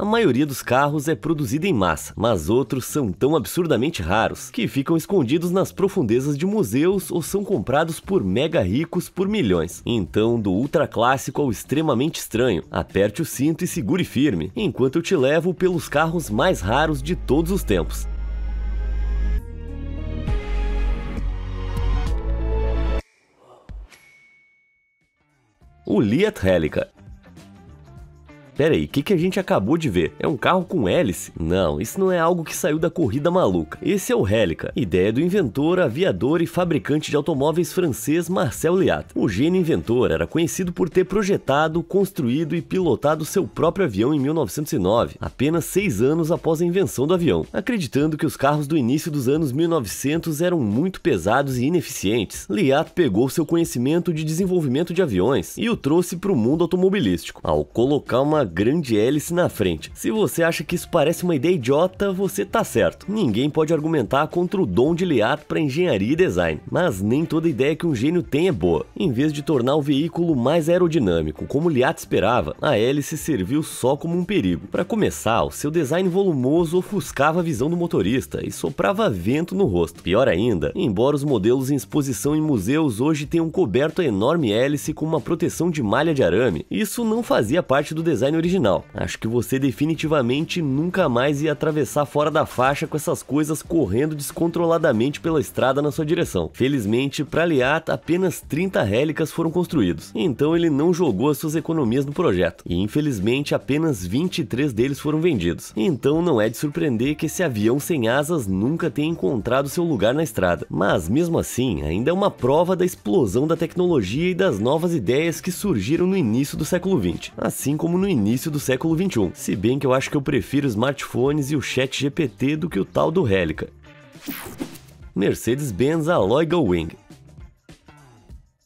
A maioria dos carros é produzida em massa, mas outros são tão absurdamente raros que ficam escondidos nas profundezas de museus ou são comprados por mega ricos por milhões. Então, do ultra clássico ao extremamente estranho, aperte o cinto e segure firme, enquanto eu te levo pelos carros mais raros de todos os tempos. o Liat Helica. Pera aí, o que, que a gente acabou de ver? É um carro com hélice? Não, isso não é algo que saiu da corrida maluca. Esse é o Hélica, ideia do inventor, aviador e fabricante de automóveis francês Marcel Liat. O gênio inventor era conhecido por ter projetado, construído e pilotado seu próprio avião em 1909, apenas seis anos após a invenção do avião, acreditando que os carros do início dos anos 1900 eram muito pesados e ineficientes. Liat pegou seu conhecimento de desenvolvimento de aviões e o trouxe para o mundo automobilístico, ao colocar uma grande hélice na frente. Se você acha que isso parece uma ideia idiota, você tá certo. Ninguém pode argumentar contra o dom de Liat para engenharia e design, mas nem toda ideia que um gênio tem é boa. Em vez de tornar o veículo mais aerodinâmico, como Liat esperava, a hélice serviu só como um perigo. Para começar, o seu design volumoso ofuscava a visão do motorista e soprava vento no rosto. Pior ainda, embora os modelos em exposição em museus hoje tenham coberto a enorme hélice com uma proteção de malha de arame, isso não fazia parte do design original. Acho que você definitivamente nunca mais ia atravessar fora da faixa com essas coisas correndo descontroladamente pela estrada na sua direção. Felizmente, para Liat, apenas 30 réllicas foram construídos, então ele não jogou as suas economias no projeto, e infelizmente apenas 23 deles foram vendidos. Então não é de surpreender que esse avião sem asas nunca tenha encontrado seu lugar na estrada, mas mesmo assim, ainda é uma prova da explosão da tecnologia e das novas ideias que surgiram no início do século 20, assim como no início início do século 21. Se bem que eu acho que eu prefiro smartphones e o chat GPT do que o tal do Relica. Mercedes-Benz Alloy Going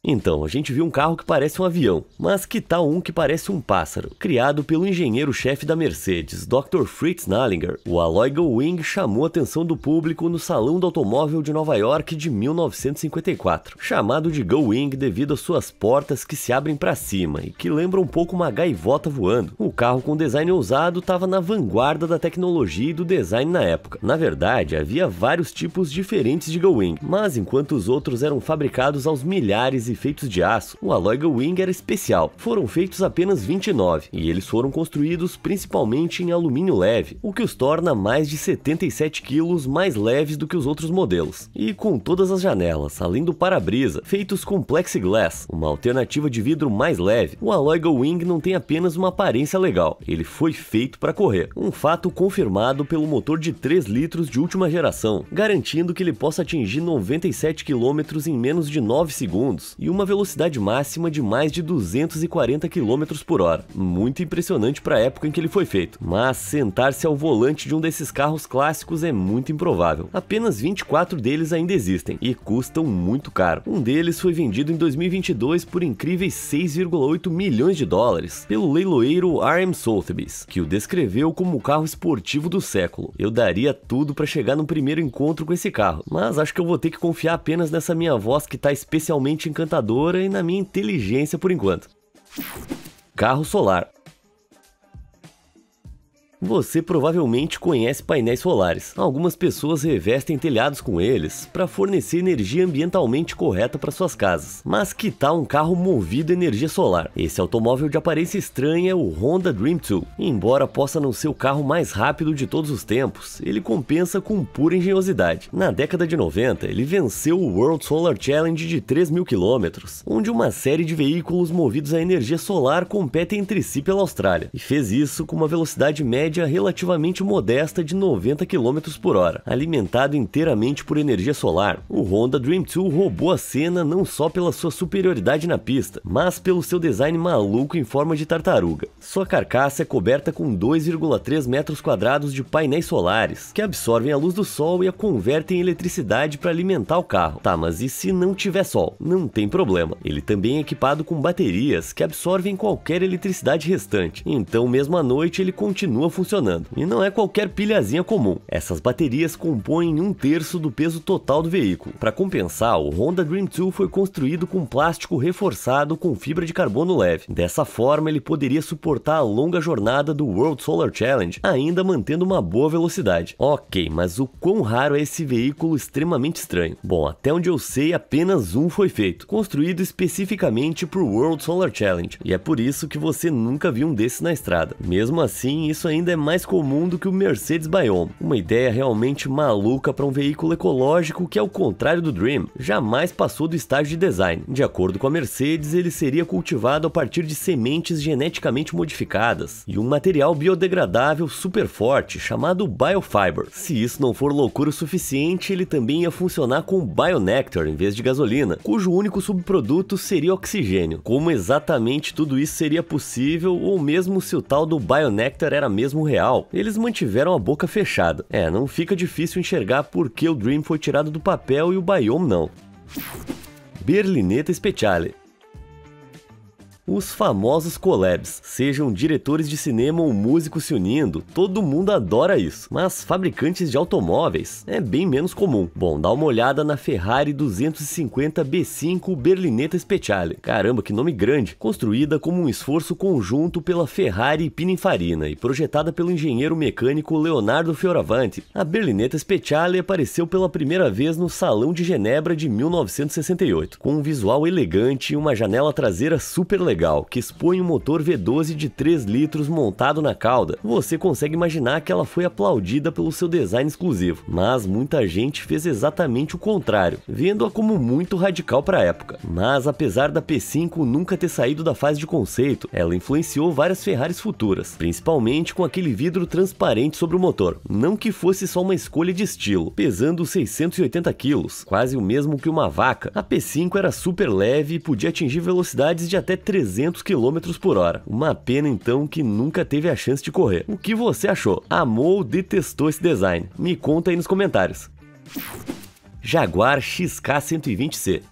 então, a gente viu um carro que parece um avião, mas que tal um que parece um pássaro? Criado pelo engenheiro-chefe da Mercedes, Dr. Fritz Nallinger, o Alloy Gullwing chamou a atenção do público no Salão do Automóvel de Nova York de 1954, chamado de Gullwing devido às suas portas que se abrem para cima e que lembram um pouco uma gaivota voando. O carro com design ousado estava na vanguarda da tecnologia e do design na época. Na verdade, havia vários tipos diferentes de Gullwing, mas enquanto os outros eram fabricados aos milhares e e feitos de aço, o Alloy Wing era especial. Foram feitos apenas 29 e eles foram construídos principalmente em alumínio leve, o que os torna mais de 77 quilos mais leves do que os outros modelos. E com todas as janelas, além do para-brisa, feitos com plexiglass, uma alternativa de vidro mais leve, o Alloy Wing não tem apenas uma aparência legal, ele foi feito para correr. Um fato confirmado pelo motor de 3 litros de última geração, garantindo que ele possa atingir 97 km em menos de 9 segundos e uma velocidade máxima de mais de 240 km por hora. Muito impressionante para a época em que ele foi feito, mas sentar-se ao volante de um desses carros clássicos é muito improvável. Apenas 24 deles ainda existem e custam muito caro. Um deles foi vendido em 2022 por incríveis 6,8 milhões de dólares pelo leiloeiro R.M. Sotheby's, que o descreveu como o carro esportivo do século. Eu daria tudo para chegar no primeiro encontro com esse carro, mas acho que eu vou ter que confiar apenas nessa minha voz que está especialmente encantada e na minha inteligência por enquanto. Carro solar. Você provavelmente conhece painéis solares. Algumas pessoas revestem telhados com eles para fornecer energia ambientalmente correta para suas casas. Mas que tal um carro movido a energia solar? Esse automóvel de aparência estranha é o Honda Dream 2. Embora possa não ser o carro mais rápido de todos os tempos, ele compensa com pura engenhosidade. Na década de 90, ele venceu o World Solar Challenge de 3 mil quilômetros, onde uma série de veículos movidos a energia solar competem entre si pela Austrália, e fez isso com uma velocidade média média relativamente modesta de 90 km por hora, alimentado inteiramente por energia solar. O Honda Dream 2 roubou a cena não só pela sua superioridade na pista, mas pelo seu design maluco em forma de tartaruga. Sua carcaça é coberta com 2,3 metros quadrados de painéis solares, que absorvem a luz do sol e a convertem em eletricidade para alimentar o carro. Tá, mas e se não tiver sol? Não tem problema. Ele também é equipado com baterias que absorvem qualquer eletricidade restante. Então, mesmo à noite, ele continua funcionando funcionando, e não é qualquer pilhazinha comum. Essas baterias compõem um terço do peso total do veículo. Para compensar, o Honda Dream 2 foi construído com plástico reforçado com fibra de carbono leve. Dessa forma, ele poderia suportar a longa jornada do World Solar Challenge, ainda mantendo uma boa velocidade. Ok, mas o quão raro é esse veículo extremamente estranho? Bom, até onde eu sei, apenas um foi feito, construído especificamente para o World Solar Challenge, e é por isso que você nunca viu um desses na estrada. Mesmo assim, isso ainda é mais comum do que o Mercedes Bayon. Uma ideia realmente maluca para um veículo ecológico que, ao contrário do Dream, jamais passou do estágio de design. De acordo com a Mercedes, ele seria cultivado a partir de sementes geneticamente modificadas e um material biodegradável super forte chamado Biofiber. Se isso não for loucura o suficiente, ele também ia funcionar com Bionectar em vez de gasolina, cujo único subproduto seria oxigênio. Como exatamente tudo isso seria possível, ou mesmo se o tal do Bionectar era mesmo real, eles mantiveram a boca fechada. É, não fica difícil enxergar por que o Dream foi tirado do papel e o Bayonne não. Berlineta Speciale os famosos collabs, sejam diretores de cinema ou músicos se unindo, todo mundo adora isso. Mas fabricantes de automóveis é bem menos comum. Bom, dá uma olhada na Ferrari 250 B5 Berlinetta Speciale. Caramba, que nome grande! Construída como um esforço conjunto pela Ferrari e Pininfarina e projetada pelo engenheiro mecânico Leonardo Fioravanti. A Berlinetta Speciale apareceu pela primeira vez no Salão de Genebra de 1968, com um visual elegante e uma janela traseira super legal legal, que expõe um motor V12 de 3 litros montado na cauda, você consegue imaginar que ela foi aplaudida pelo seu design exclusivo, mas muita gente fez exatamente o contrário, vendo-a como muito radical para a época. Mas apesar da P5 nunca ter saído da fase de conceito, ela influenciou várias Ferraris futuras, principalmente com aquele vidro transparente sobre o motor, não que fosse só uma escolha de estilo, pesando 680 kg, quase o mesmo que uma vaca, a P5 era super leve e podia atingir velocidades de até 300 300 km por hora. Uma pena então que nunca teve a chance de correr. O que você achou? Amou ou detestou esse design? Me conta aí nos comentários. Jaguar XK120C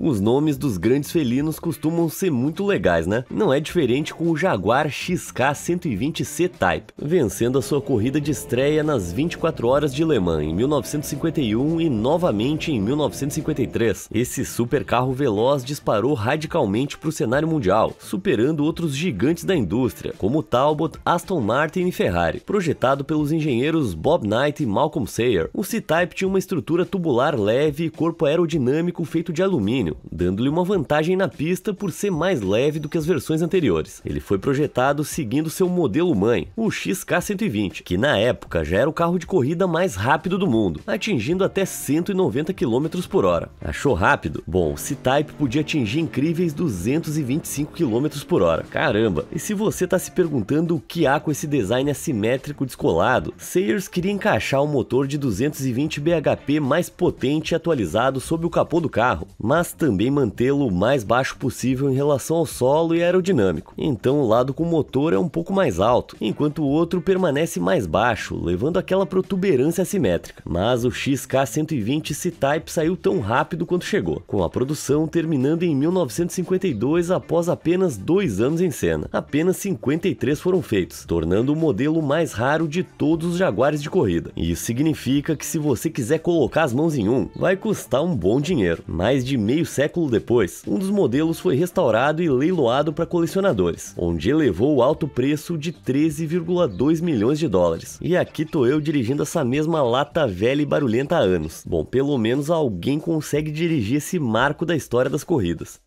os nomes dos grandes felinos costumam ser muito legais, né? Não é diferente com o Jaguar XK120 C-Type, vencendo a sua corrida de estreia nas 24 horas de Le Mans em 1951 e novamente em 1953. Esse supercarro veloz disparou radicalmente para o cenário mundial, superando outros gigantes da indústria, como Talbot, Aston Martin e Ferrari. Projetado pelos engenheiros Bob Knight e Malcolm Sayer, o C-Type tinha uma estrutura tubular leve e corpo aerodinâmico feito de alumínio dando-lhe uma vantagem na pista por ser mais leve do que as versões anteriores. Ele foi projetado seguindo seu modelo mãe, o XK120, que na época já era o carro de corrida mais rápido do mundo, atingindo até 190 km por hora. Achou rápido? Bom, o C-Type podia atingir incríveis 225 km por hora. Caramba! E se você está se perguntando o que há com esse design assimétrico descolado, Sayers queria encaixar um motor de 220 BHP mais potente e atualizado sob o capô do carro, mas também mantê-lo o mais baixo possível em relação ao solo e aerodinâmico. Então o lado com motor é um pouco mais alto, enquanto o outro permanece mais baixo, levando aquela protuberância assimétrica. Mas o XK120 C-Type saiu tão rápido quanto chegou, com a produção terminando em 1952 após apenas dois anos em cena. Apenas 53 foram feitos, tornando o modelo mais raro de todos os Jaguares de corrida. Isso significa que se você quiser colocar as mãos em um, vai custar um bom dinheiro, mais de meio século depois, um dos modelos foi restaurado e leiloado para colecionadores, onde elevou o alto preço de 13,2 milhões de dólares. E aqui tô eu dirigindo essa mesma lata velha e barulhenta há anos. Bom, pelo menos alguém consegue dirigir esse marco da história das corridas.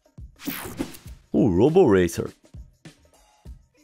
O Robo Racer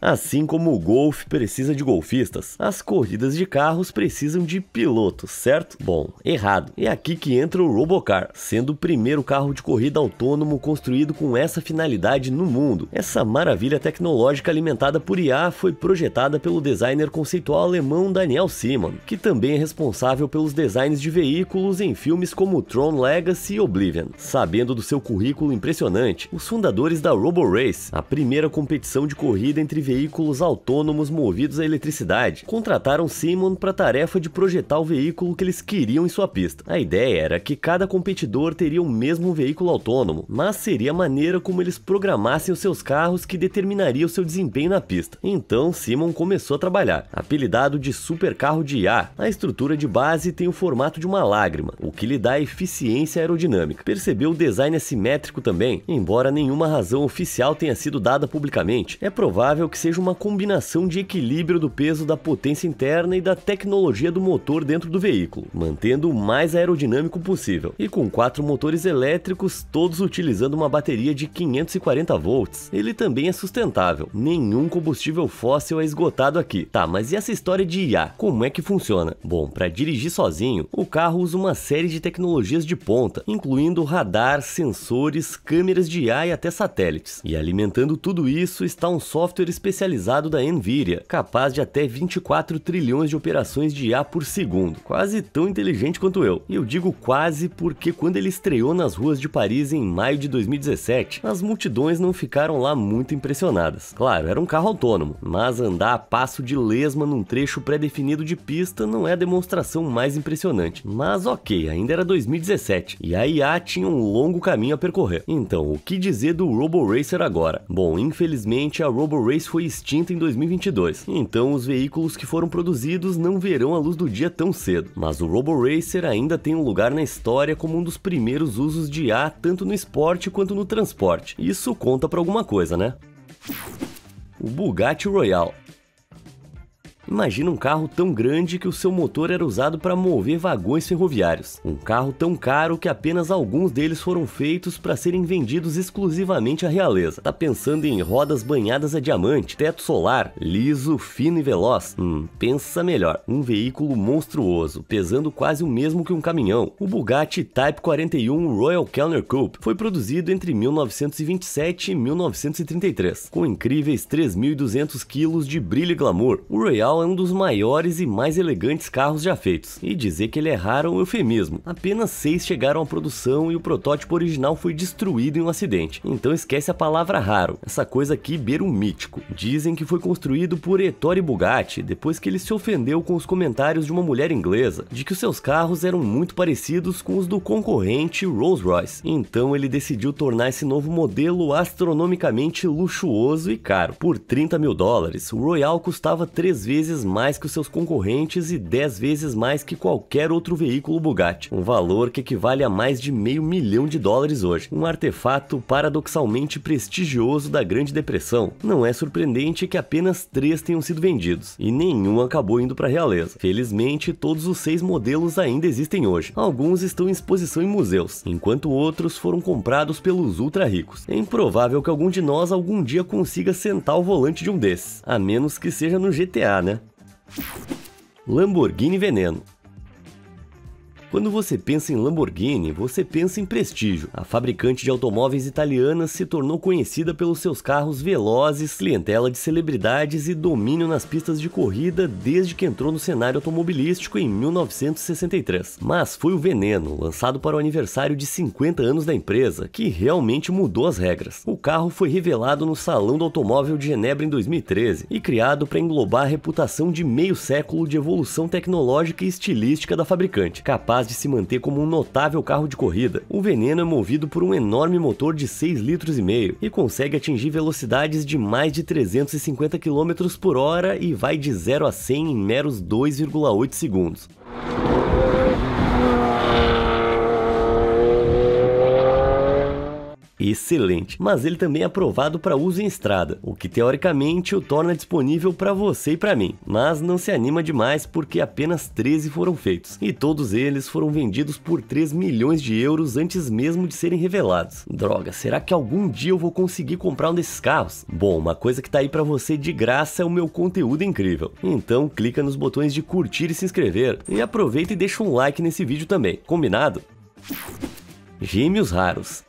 Assim como o golfe precisa de golfistas, as corridas de carros precisam de pilotos, certo? Bom, errado. É aqui que entra o Robocar, sendo o primeiro carro de corrida autônomo construído com essa finalidade no mundo. Essa maravilha tecnológica alimentada por IA foi projetada pelo designer conceitual alemão Daniel Simon, que também é responsável pelos designs de veículos em filmes como Tron Legacy e Oblivion. Sabendo do seu currículo impressionante, os fundadores da Roborace, a primeira competição de corrida entre veículos veículos autônomos movidos a eletricidade, contrataram Simon para a tarefa de projetar o veículo que eles queriam em sua pista. A ideia era que cada competidor teria o mesmo veículo autônomo, mas seria a maneira como eles programassem os seus carros que determinaria o seu desempenho na pista. Então Simon começou a trabalhar, apelidado de Supercarro de IA, A estrutura de base tem o formato de uma lágrima, o que lhe dá eficiência aerodinâmica. Percebeu o design assimétrico também, embora nenhuma razão oficial tenha sido dada publicamente. É provável que que seja uma combinação de equilíbrio do peso da potência interna e da tecnologia do motor dentro do veículo, mantendo o mais aerodinâmico possível, e com quatro motores elétricos, todos utilizando uma bateria de 540 volts. Ele também é sustentável, nenhum combustível fóssil é esgotado aqui. Tá, mas e essa história de IA? Como é que funciona? Bom, para dirigir sozinho, o carro usa uma série de tecnologias de ponta, incluindo radar, sensores, câmeras de IA e até satélites. E alimentando tudo isso está um software específico especializado da Nvidia, capaz de até 24 trilhões de operações de IA por segundo, quase tão inteligente quanto eu. E eu digo quase porque quando ele estreou nas ruas de Paris em maio de 2017, as multidões não ficaram lá muito impressionadas. Claro, era um carro autônomo, mas andar a passo de lesma num trecho pré-definido de pista não é a demonstração mais impressionante. Mas ok, ainda era 2017 e a IA tinha um longo caminho a percorrer. Então, o que dizer do Robo Racer agora? Bom, infelizmente a Robo Race foi foi extinta em 2022, então os veículos que foram produzidos não verão a luz do dia tão cedo. Mas o RoboRacer ainda tem um lugar na história como um dos primeiros usos de IA tanto no esporte quanto no transporte. Isso conta para alguma coisa, né? O Bugatti Royale Imagina um carro tão grande que o seu motor era usado para mover vagões ferroviários. Um carro tão caro que apenas alguns deles foram feitos para serem vendidos exclusivamente à realeza. Tá pensando em rodas banhadas a diamante, teto solar, liso, fino e veloz? Hum, pensa melhor. Um veículo monstruoso, pesando quase o mesmo que um caminhão. O Bugatti Type 41 Royal Kellner Coupe foi produzido entre 1927 e 1933, com incríveis 3.200 quilos de brilho e glamour. O Royal é um dos maiores e mais elegantes carros já feitos, e dizer que ele é raro é um eufemismo. Apenas seis chegaram à produção e o protótipo original foi destruído em um acidente, então esquece a palavra raro, essa coisa aqui beira um mítico. Dizem que foi construído por Ettore Bugatti, depois que ele se ofendeu com os comentários de uma mulher inglesa, de que os seus carros eram muito parecidos com os do concorrente Rolls-Royce. Então ele decidiu tornar esse novo modelo astronomicamente luxuoso e caro. Por 30 mil dólares, o Royal custava três vezes vezes mais que os seus concorrentes e 10 vezes mais que qualquer outro veículo Bugatti, um valor que equivale a mais de meio milhão de dólares hoje, um artefato paradoxalmente prestigioso da Grande Depressão. Não é surpreendente que apenas três tenham sido vendidos, e nenhum acabou indo para a realeza. Felizmente, todos os seis modelos ainda existem hoje. Alguns estão em exposição em museus, enquanto outros foram comprados pelos ultra ricos. É improvável que algum de nós algum dia consiga sentar o volante de um desses, a menos que seja no GTA, né? Lamborghini Veneno quando você pensa em Lamborghini, você pensa em prestígio. A fabricante de automóveis italiana se tornou conhecida pelos seus carros velozes, clientela de celebridades e domínio nas pistas de corrida desde que entrou no cenário automobilístico em 1963. Mas foi o Veneno, lançado para o aniversário de 50 anos da empresa, que realmente mudou as regras. O carro foi revelado no Salão do Automóvel de Genebra em 2013 e criado para englobar a reputação de meio século de evolução tecnológica e estilística da fabricante, capaz capaz de se manter como um notável carro de corrida. O veneno é movido por um enorme motor de 6 litros e meio e consegue atingir velocidades de mais de 350 km por hora e vai de 0 a 100 em meros 2,8 segundos. excelente, mas ele também é aprovado para uso em estrada, o que teoricamente o torna disponível para você e para mim, mas não se anima demais porque apenas 13 foram feitos, e todos eles foram vendidos por 3 milhões de euros antes mesmo de serem revelados. Droga, será que algum dia eu vou conseguir comprar um desses carros? Bom, uma coisa que tá aí para você de graça é o meu conteúdo incrível, então clica nos botões de curtir e se inscrever, e aproveita e deixa um like nesse vídeo também, combinado? Gêmeos raros.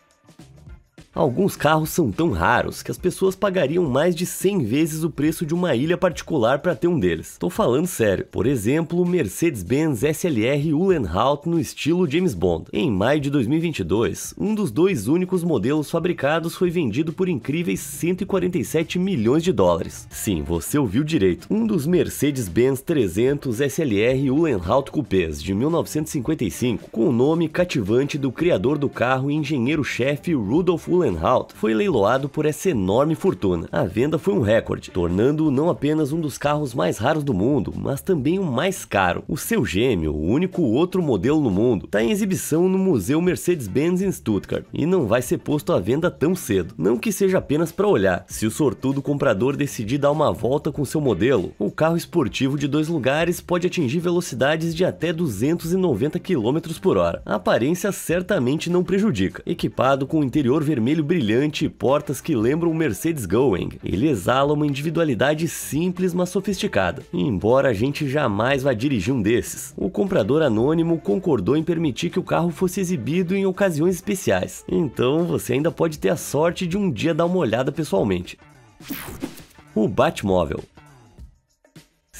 Alguns carros são tão raros que as pessoas pagariam mais de 100 vezes o preço de uma ilha particular para ter um deles. Tô falando sério. Por exemplo, o Mercedes-Benz SLR Uhlenhaut no estilo James Bond. Em maio de 2022, um dos dois únicos modelos fabricados foi vendido por incríveis 147 milhões de dólares. Sim, você ouviu direito. Um dos Mercedes-Benz 300 SLR Uhlenhaut Coupés de 1955, com o nome cativante do criador do carro e engenheiro-chefe Rudolf Blue foi leiloado por essa enorme fortuna. A venda foi um recorde, tornando-o não apenas um dos carros mais raros do mundo, mas também o mais caro. O seu gêmeo, o único outro modelo no mundo, está em exibição no Museu Mercedes-Benz em Stuttgart e não vai ser posto à venda tão cedo. Não que seja apenas para olhar. Se o sortudo comprador decidir dar uma volta com seu modelo, o carro esportivo de dois lugares pode atingir velocidades de até 290 km por hora. A aparência certamente não prejudica. Equipado com o interior vermelho vermelho brilhante e portas que lembram o Mercedes Going. Ele exala uma individualidade simples, mas sofisticada, embora a gente jamais vá dirigir um desses. O comprador anônimo concordou em permitir que o carro fosse exibido em ocasiões especiais, então você ainda pode ter a sorte de um dia dar uma olhada pessoalmente. O Batmóvel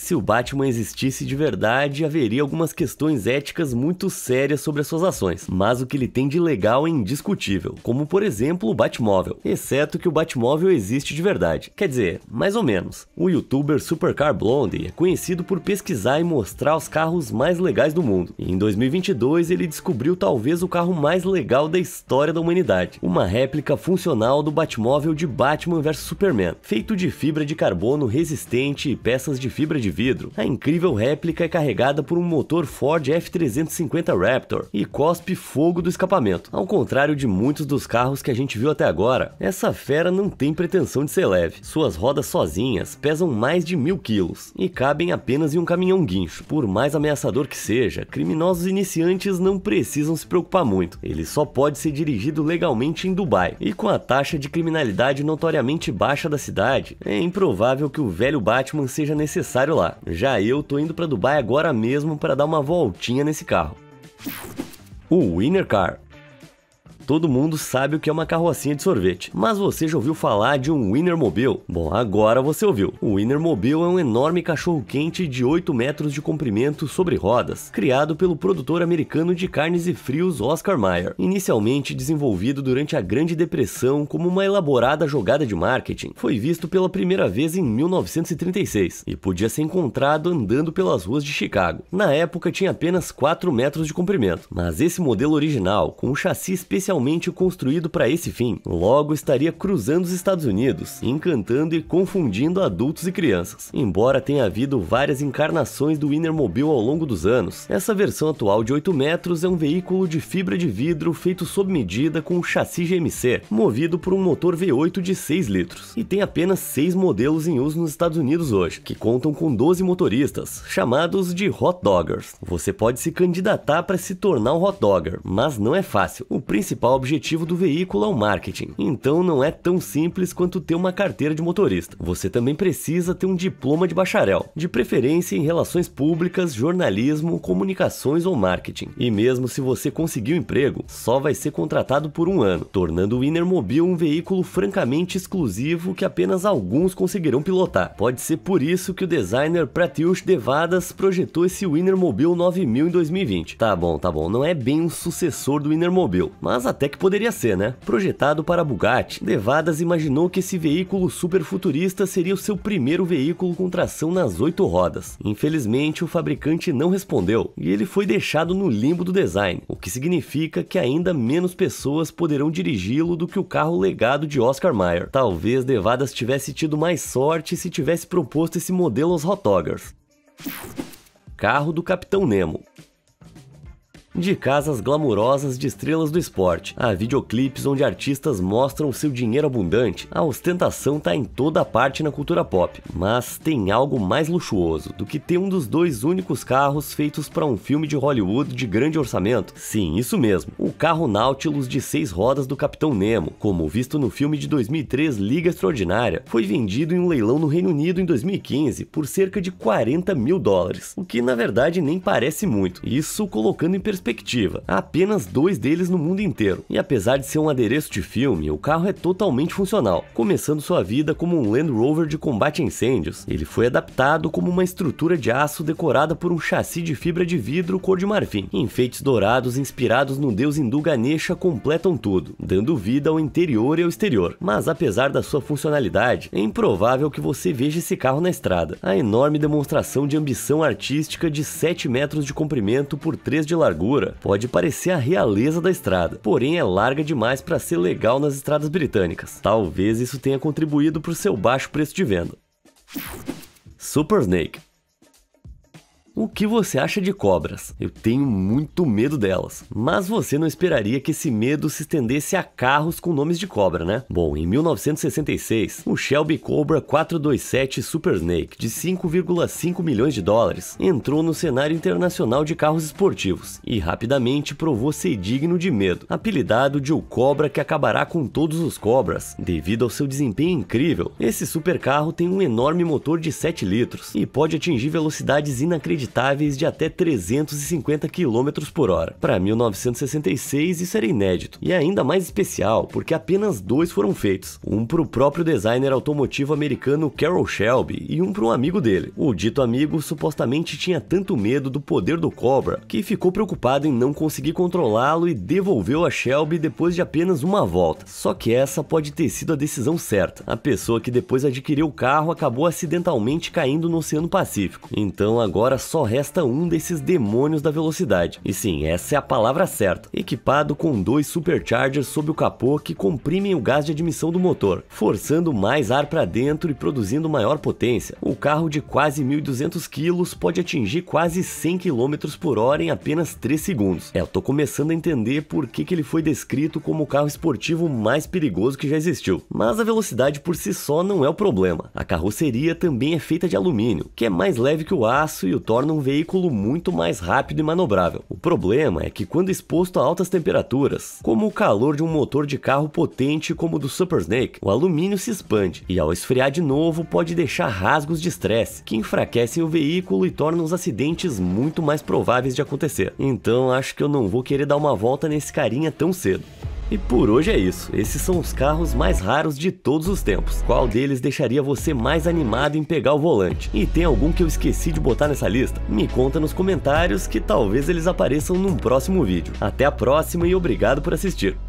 se o Batman existisse de verdade, haveria algumas questões éticas muito sérias sobre as suas ações, mas o que ele tem de legal é indiscutível, como por exemplo o Batmóvel, exceto que o Batmóvel existe de verdade. Quer dizer, mais ou menos. O youtuber Supercar Blondie é conhecido por pesquisar e mostrar os carros mais legais do mundo. E em 2022, ele descobriu talvez o carro mais legal da história da humanidade, uma réplica funcional do Batmóvel de Batman vs Superman, feito de fibra de carbono resistente e peças de fibra de vidro. A incrível réplica é carregada por um motor Ford F350 Raptor e cospe fogo do escapamento. Ao contrário de muitos dos carros que a gente viu até agora, essa fera não tem pretensão de ser leve. Suas rodas sozinhas pesam mais de mil quilos e cabem apenas em um caminhão guincho. Por mais ameaçador que seja, criminosos iniciantes não precisam se preocupar muito. Ele só pode ser dirigido legalmente em Dubai. E com a taxa de criminalidade notoriamente baixa da cidade, é improvável que o velho Batman seja necessário lá lá. Já eu tô indo para Dubai agora mesmo para dar uma voltinha nesse carro. O Winner Car todo mundo sabe o que é uma carrocinha de sorvete, mas você já ouviu falar de um Wienermobile? Bom, agora você ouviu. O Wienermobile é um enorme cachorro-quente de 8 metros de comprimento sobre rodas, criado pelo produtor americano de carnes e frios Oscar Mayer, inicialmente desenvolvido durante a Grande Depressão como uma elaborada jogada de marketing. Foi visto pela primeira vez em 1936 e podia ser encontrado andando pelas ruas de Chicago. Na época tinha apenas 4 metros de comprimento, mas esse modelo original, com um chassi especial realmente construído para esse fim, logo estaria cruzando os Estados Unidos, encantando e confundindo adultos e crianças. Embora tenha havido várias encarnações do Wienermobile ao longo dos anos, essa versão atual de 8 metros é um veículo de fibra de vidro feito sob medida com um chassi GMC, movido por um motor V8 de 6 litros, e tem apenas 6 modelos em uso nos Estados Unidos hoje, que contam com 12 motoristas, chamados de hot doggers. Você pode se candidatar para se tornar um hot dogger, mas não é fácil. O principal principal objetivo do veículo é o marketing. Então não é tão simples quanto ter uma carteira de motorista. Você também precisa ter um diploma de bacharel, de preferência em relações públicas, jornalismo, comunicações ou marketing. E mesmo se você conseguir um emprego, só vai ser contratado por um ano, tornando o Innermobil um veículo francamente exclusivo que apenas alguns conseguirão pilotar. Pode ser por isso que o designer Pratyush Devadas projetou esse Innermobil 9000 em 2020. Tá bom, tá bom, não é bem um sucessor do Innermobil, mas até que poderia ser, né? Projetado para a Bugatti, Devadas imaginou que esse veículo super futurista seria o seu primeiro veículo com tração nas oito rodas. Infelizmente, o fabricante não respondeu e ele foi deixado no limbo do design, o que significa que ainda menos pessoas poderão dirigi-lo do que o carro legado de Oscar Mayer. Talvez Devadas tivesse tido mais sorte se tivesse proposto esse modelo aos Hot Carro do Capitão Nemo de casas glamurosas de estrelas do esporte, a videoclipes onde artistas mostram seu dinheiro abundante, a ostentação está em toda parte na cultura pop. Mas tem algo mais luxuoso do que ter um dos dois únicos carros feitos para um filme de Hollywood de grande orçamento. Sim, isso mesmo, o carro Nautilus de seis rodas do Capitão Nemo, como visto no filme de 2003 Liga Extraordinária, foi vendido em um leilão no Reino Unido em 2015 por cerca de 40 mil dólares, o que na verdade nem parece muito. Isso colocando em perspectiva perspectiva. há apenas dois deles no mundo inteiro. E apesar de ser um adereço de filme, o carro é totalmente funcional, começando sua vida como um Land Rover de combate a incêndios. Ele foi adaptado como uma estrutura de aço decorada por um chassi de fibra de vidro cor de marfim. Enfeites dourados inspirados no deus hindu Ganesha completam tudo, dando vida ao interior e ao exterior. Mas apesar da sua funcionalidade, é improvável que você veja esse carro na estrada. A enorme demonstração de ambição artística de 7 metros de comprimento por 3 de largura pode parecer a realeza da estrada, porém é larga demais para ser legal nas estradas britânicas. Talvez isso tenha contribuído para o seu baixo preço de venda. Super Snake o que você acha de cobras? Eu tenho muito medo delas. Mas você não esperaria que esse medo se estendesse a carros com nomes de cobra, né? Bom, em 1966, o Shelby Cobra 427 Super Snake, de 5,5 milhões de dólares, entrou no cenário internacional de carros esportivos e rapidamente provou ser digno de medo, apelidado de o Cobra que acabará com todos os cobras, devido ao seu desempenho incrível. Esse supercarro tem um enorme motor de 7 litros e pode atingir velocidades inacreditáveis interditaveis de até 350 km por hora. Para 1966 isso era inédito, e ainda mais especial porque apenas dois foram feitos, um para o próprio designer automotivo americano Carroll Shelby e um para um amigo dele. O dito amigo supostamente tinha tanto medo do poder do Cobra que ficou preocupado em não conseguir controlá-lo e devolveu a Shelby depois de apenas uma volta. Só que essa pode ter sido a decisão certa. A pessoa que depois adquiriu o carro acabou acidentalmente caindo no Oceano Pacífico. Então agora só resta um desses demônios da velocidade. E sim, essa é a palavra certa. Equipado com dois superchargers sob o capô que comprimem o gás de admissão do motor, forçando mais ar para dentro e produzindo maior potência. O carro de quase 1.200 kg pode atingir quase 100 km por hora em apenas 3 segundos. É, eu tô começando a entender por que, que ele foi descrito como o carro esportivo mais perigoso que já existiu. Mas a velocidade por si só não é o problema. A carroceria também é feita de alumínio, que é mais leve que o aço e o torque torna um veículo muito mais rápido e manobrável. O problema é que quando exposto a altas temperaturas, como o calor de um motor de carro potente como o do Super Snake, o alumínio se expande e ao esfriar de novo pode deixar rasgos de estresse, que enfraquecem o veículo e tornam os acidentes muito mais prováveis de acontecer. Então acho que eu não vou querer dar uma volta nesse carinha tão cedo. E por hoje é isso. Esses são os carros mais raros de todos os tempos. Qual deles deixaria você mais animado em pegar o volante? E tem algum que eu esqueci de botar nessa lista? Me conta nos comentários que talvez eles apareçam num próximo vídeo. Até a próxima e obrigado por assistir.